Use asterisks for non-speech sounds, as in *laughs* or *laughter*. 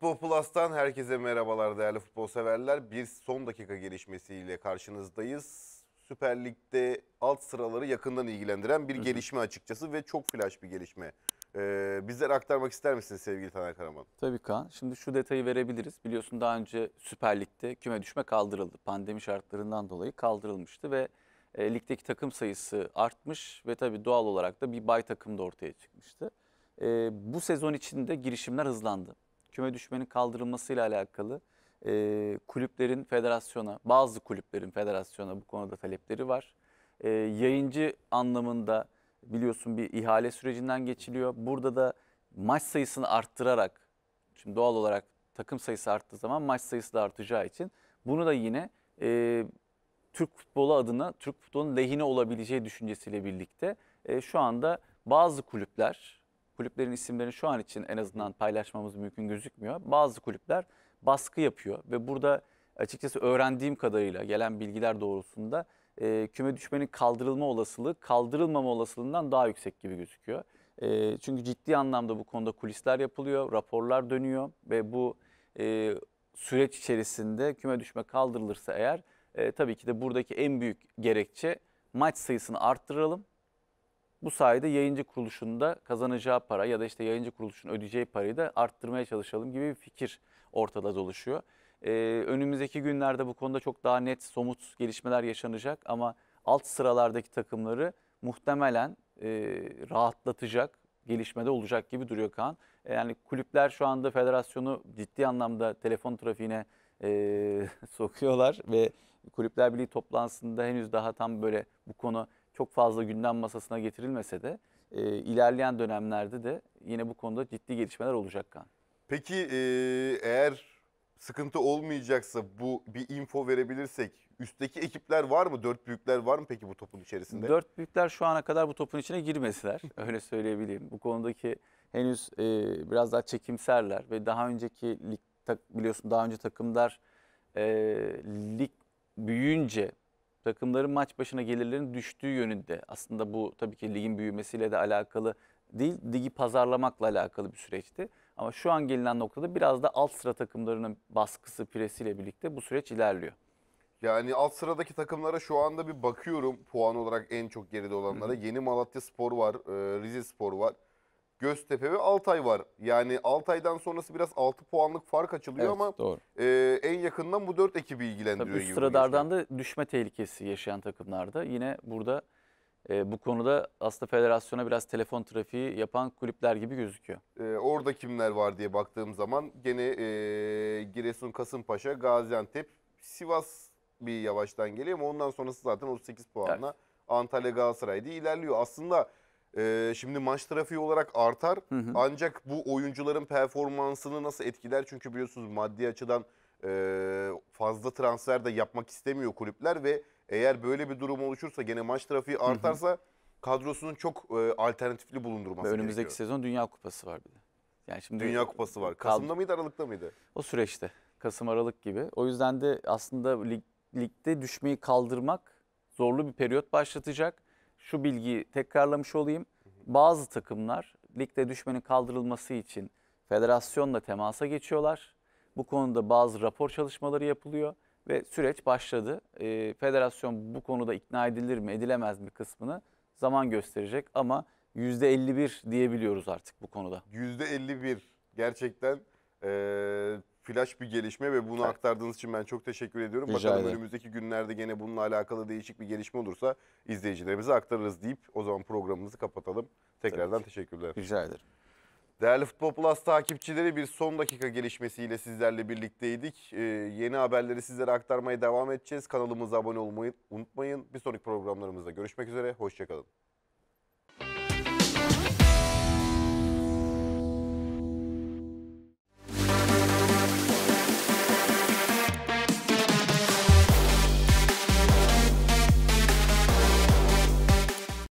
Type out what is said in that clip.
Futbol Plus'tan herkese merhabalar değerli futbol severler. Bir son dakika gelişmesiyle karşınızdayız. Süper Lig'de alt sıraları yakından ilgilendiren bir gelişme açıkçası ve çok flash bir gelişme. Ee, bizlere aktarmak ister misiniz sevgili Taner Karaman? Tabii Kaan. Şimdi şu detayı verebiliriz. Biliyorsun daha önce Süper Lig'de küme düşme kaldırıldı. Pandemi şartlarından dolayı kaldırılmıştı ve e, ligdeki takım sayısı artmış ve tabii doğal olarak da bir bay takım da ortaya çıkmıştı. E, bu sezon içinde girişimler hızlandı küme düşmenin kaldırılmasıyla alakalı e, kulüplerin federasyona, bazı kulüplerin federasyona bu konuda talepleri var. E, yayıncı anlamında biliyorsun bir ihale sürecinden geçiliyor. Burada da maç sayısını arttırarak, şimdi doğal olarak takım sayısı arttığı zaman maç sayısı da artacağı için bunu da yine e, Türk futbolu adına, Türk futbolun lehine olabileceği düşüncesiyle birlikte e, şu anda bazı kulüpler kulüplerin isimlerini şu an için en azından paylaşmamız mümkün gözükmüyor. Bazı kulüpler baskı yapıyor ve burada açıkçası öğrendiğim kadarıyla gelen bilgiler doğrultusunda e, küme düşmenin kaldırılma olasılığı kaldırılmama olasılığından daha yüksek gibi gözüküyor. E, çünkü ciddi anlamda bu konuda kulisler yapılıyor, raporlar dönüyor ve bu e, süreç içerisinde küme düşme kaldırılırsa eğer e, tabii ki de buradaki en büyük gerekçe maç sayısını arttıralım bu sayede yayıncı kuruluşunda kazanacağı para ya da işte yayıncı kuruluşun ödeyeceği parayı da arttırmaya çalışalım gibi bir fikir ortada dolaşıyor. Ee, önümüzdeki günlerde bu konuda çok daha net somut gelişmeler yaşanacak ama alt sıralardaki takımları muhtemelen e, rahatlatacak gelişmede olacak gibi duruyor Kaan. E, yani kulüpler şu anda federasyonu ciddi anlamda telefon trafiğine e, *laughs* sokuyorlar ve Kulüpler Birliği toplantısında henüz daha tam böyle bu konu çok fazla gündem masasına getirilmese de e, ilerleyen dönemlerde de yine bu konuda ciddi gelişmeler olacak Kan. Peki e, eğer sıkıntı olmayacaksa bu bir info verebilirsek üstteki ekipler var mı? Dört büyükler var mı peki bu topun içerisinde? Dört büyükler şu ana kadar bu topun içine girmesiler. *laughs* öyle söyleyebilirim. Bu konudaki henüz e, biraz daha çekimserler ve daha önceki lig biliyorsun daha önce takımlar e, lig büyüyünce takımların maç başına gelirlerin düştüğü yönünde. Aslında bu tabii ki ligin büyümesiyle de alakalı değil, ligi pazarlamakla alakalı bir süreçti. Ama şu an gelinen noktada biraz da alt sıra takımlarının baskısı, presiyle birlikte bu süreç ilerliyor. Yani alt sıradaki takımlara şu anda bir bakıyorum puan olarak en çok geride olanlara. Hı. Yeni Malatya Spor var, e, Rize Spor var. Göztepe ve Altay var. Yani Altay'dan sonrası biraz 6 puanlık fark açılıyor Evet, ama doğru. e, en yakından bu 4 ekibi ilgilendiriyor. Tabii üst gibi da düşme tehlikesi yaşayan takımlarda. Yine burada e, bu konuda aslında federasyona biraz telefon trafiği yapan kulüpler gibi gözüküyor. E, orada kimler var diye baktığım zaman gene e, Giresun, Kasımpaşa, Gaziantep, Sivas bir yavaştan geliyor ama ondan sonrası zaten 38 puanla Antalya Galatasaray'da ilerliyor. Aslında ee, şimdi maç trafiği olarak artar. Hı hı. Ancak bu oyuncuların performansını nasıl etkiler? Çünkü biliyorsunuz maddi açıdan e, fazla transfer de yapmak istemiyor kulüpler ve eğer böyle bir durum oluşursa gene maç trafiği artarsa hı hı. kadrosunun çok e, alternatifli bulundurması ve önümüzdeki gerekiyor. sezon Dünya Kupası var bir de. Yani şimdi Dünya Kupası var. Kasım'da mıydı, Aralık'ta mıydı? O süreçte. Kasım Aralık gibi. O yüzden de aslında lig, ligde düşmeyi kaldırmak zorlu bir periyot başlatacak şu bilgiyi tekrarlamış olayım. Bazı takımlar ligde düşmenin kaldırılması için federasyonla temasa geçiyorlar. Bu konuda bazı rapor çalışmaları yapılıyor ve süreç başladı. E, federasyon bu konuda ikna edilir mi edilemez mi kısmını zaman gösterecek ama %51 diyebiliyoruz artık bu konuda. %51 gerçekten e, flash bir gelişme ve bunu aktardığınız için ben çok teşekkür ediyorum. Rica Bakalım önümüzdeki günlerde gene bununla alakalı değişik bir gelişme olursa izleyicilerimize aktarırız deyip o zaman programımızı kapatalım. Tekrardan Tabii. teşekkürler. Rica ederim. Değerli Futbol Plus takipçileri bir son dakika gelişmesiyle sizlerle birlikteydik. Ee, yeni haberleri sizlere aktarmaya devam edeceğiz. Kanalımıza abone olmayı unutmayın. Bir sonraki programlarımızda görüşmek üzere. Hoşçakalın.